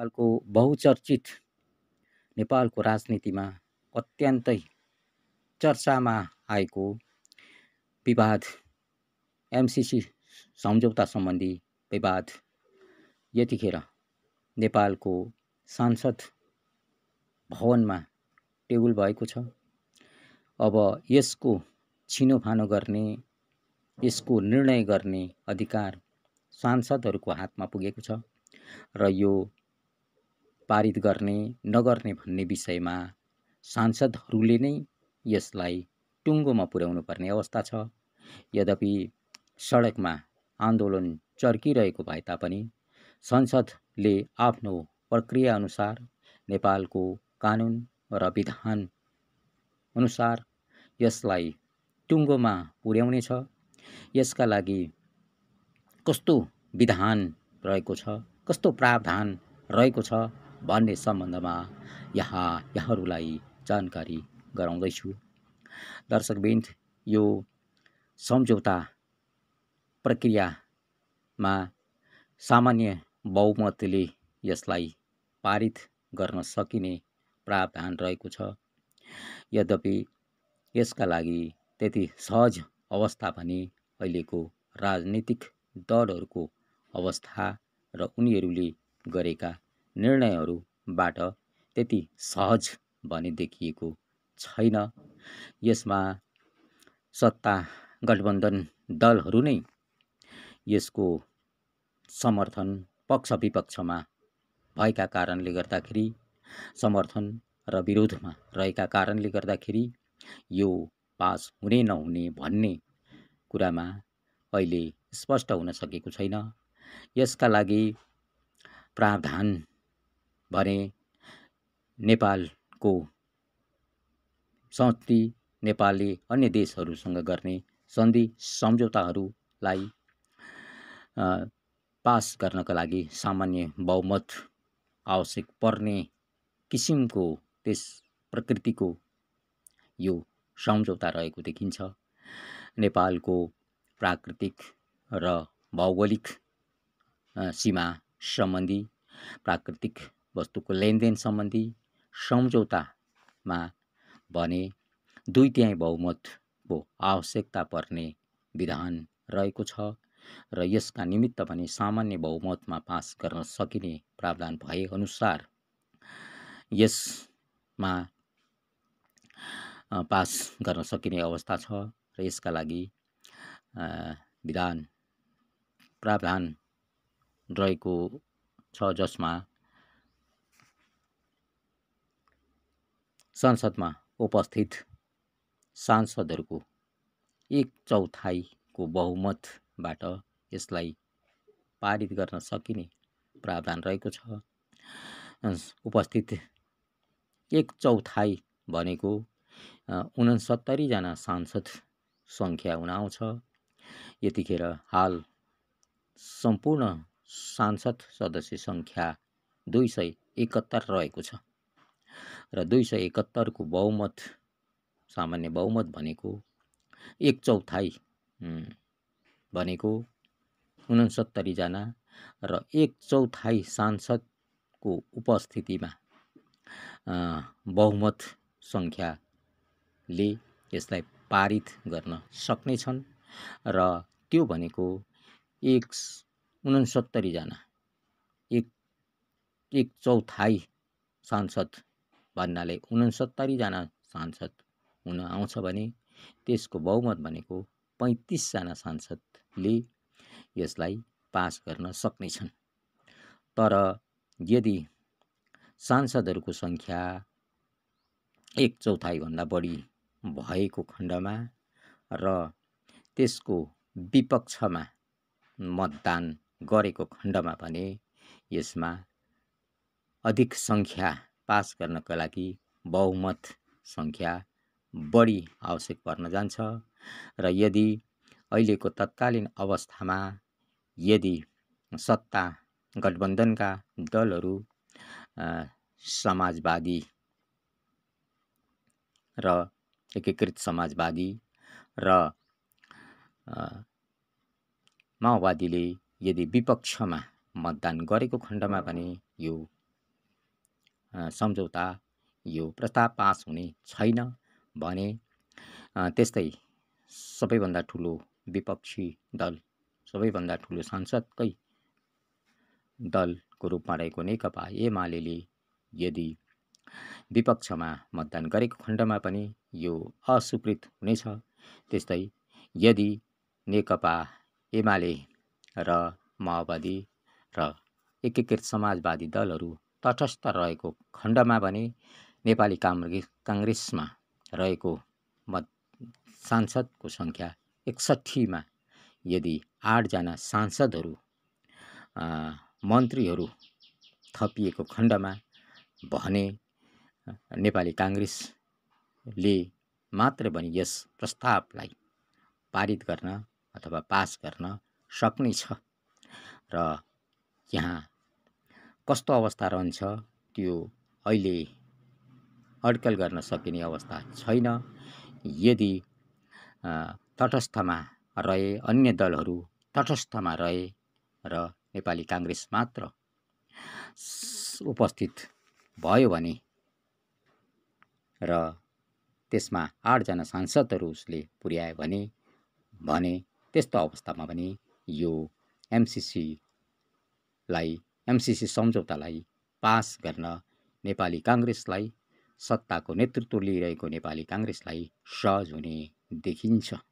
नेपालको बहुचर्चित नेपालको राजनीतिमा अत्यन्तै चर्चामा आएको विवाद एमसिसी सम्झौता सम्बन्धी विवाद यतिखेर नेपालको सांसद भवनमा टेबुल भएको छ अब यसको छिनोफानो गर्ने यसको निर्णय गर्ने अधिकार सांसदहरूको हातमा पुगेको छ र यो पारित गर्ने नगर्ने भन्ने विषयमा सांसदहरूले नै यसलाई टुङ्गोमा पुर्याउनु पर्ने अवस्था छ यद्यपि सडकमा आन्दोलन चर्किरहेको भए तापनि संसदले आफ्नो प्रक्रियाअनुसार नेपालको कानुन र विधान अनुसार यसलाई टुङ्गोमा पुर्याउनेछ यसका लागि कस्तो विधान रहेको छ कस्तो प्रावधान रहेको छ भन्ने सम्बन्धमा यहाँ यहाँहरूलाई जानकारी गराउँदैछु दर्शकबिन्द यो सम्झौता प्रक्रियामा सामान्य बहुमतले यसलाई पारित गर्न सकिने प्रावधान रहेको छ यद्यपि यसका लागि त्यति सहज अवस्था भने अहिलेको राजनीतिक दलहरूको अवस्था र उनीहरूले गरेका निर्णयहरूबाट त्यति सहज भने देखिएको छैन यसमा सत्ता गठबन्धन दलहरू नै यसको समर्थन पक्ष विपक्षमा भएका कारणले गर्दाखेरि समर्थन र विरोधमा रहेका कारणले गर्दाखेरि यो पास हुने नहुने भन्ने कुरामा अहिले स्पष्ट हुन सकेको छैन यसका लागि प्रावधान भने नेपालको संस्कृति नेपालले अन्य देशहरूसँग गर्ने सन्धि सम्झौताहरूलाई पास गर्नका लागि सामान्य बहुमत आवश्यक पर्ने किसिमको त्यस प्रकृतिको यो सम्झौता रहेको देखिन्छ नेपालको प्राकृतिक र भौगोलिक सीमा सम्बन्धी प्राकृतिक वस्तुको लेनदेन सम्बन्धी सम्झौतामा भने दुई तिहाई बहुमतको आवश्यकता पर्ने विधान रहेको छ र यसका निमित्त पनि सामान्य बहुमतमा पास गर्न सकिने प्रावधान भएअनुसार यसमा पास गर्न सकिने अवस्था छ र यसका लागि विधान प्रावधान रहेको छ जसमा संसदमा उपस्थित सांसदहरूको एक चौथाइको बहुमतबाट यसलाई पारित गर्न सकिने प्रावधान रहेको छ उपस्थित एक चौथाइ भनेको उनसत्तरीजना सांसद सङ्ख्या हुन आउँछ यतिखेर हाल सम्पूर्ण सांसद सदस्य सङ्ख्या दुई सय एकहत्तर रहेको छ र दुई सय एकहत्तरको बहुमत सामान्य बहुमत भनेको एक चौथाइ भनेको उनसत्तरीजना र एक चौथाइ सांसदको उपस्थितिमा बहुमत सङ्ख्याले यसलाई पारित गर्न सक्नेछन् र त्यो भनेको एक उनसत्तरीजना एक एक चौथाइ सांसद भन्नाले उनसत्तरीजना सांसद हुन आउँछ भने त्यसको बहुमत भनेको पैँतिसजना सांसदले यसलाई पास गर्न सक्नेछन् तर यदि सांसदहरूको सङ्ख्या एक चौथाइभन्दा बढी भएको खण्डमा र त्यसको विपक्षमा मतदान गरेको खण्डमा भने यसमा अधिक सङ्ख्या पास गर्नका लागि बहुमत सङ्ख्या बढी आवश्यक पर्न जान्छ र यदि अहिलेको तत्कालीन अवस्थामा यदि सत्ता गठबन्धनका दलहरू समाजवादी र एकीकृत समाजवादी र माओवादीले यदि विपक्षमा मतदान गरेको खण्डमा भने यो सम्झौता यो प्रस्ताव पास हुने छैन भने त्यस्तै सबैभन्दा ठुलो विपक्षी दल सबैभन्दा ठुलो सांसदकै दलको रूपमा रहेको नेकपा एमाले यदि विपक्षमा मतदान गरेको खण्डमा पनि यो अस्वीकृत हुनेछ त्यस्तै यदि नेकपा एमाले र माओवादी र एकीकृत समाजवादी दलहरू तटस्थ रहेको खण्डमा भने नेपाली काङ्ग्रेस काङ्ग्रेसमा रहेको मत सांसदको सङ्ख्या एकसट्ठीमा यदि आठजना सांसदहरू मन्त्रीहरू थपिएको खण्डमा भने नेपाली काङ्ग्रेसले मात्र पनि यस प्रस्तावलाई पारित गर्न अथवा पास गर्न सक्नेछ र यहाँ कस्तो अवस्था रहन्छ त्यो अहिले अड्कल गर्न सकिने अवस्था छैन यदि तटस्थमा रहे अन्य दलहरू तटस्थमा रहे र नेपाली काङ्ग्रेस मात्र उपस्थित भयो भने र त्यसमा आठजना सांसदहरू उसले पुर्याए भने भने त्यस्तो अवस्थामा पनि यो एमसिसीलाई एमसिसी सम्झौतालाई पास गर्न नेपाली काङ्ग्रेसलाई सत्ताको नेतृत्व लिइरहेको नेपाली काङ्ग्रेसलाई सहज हुने देखिन्छ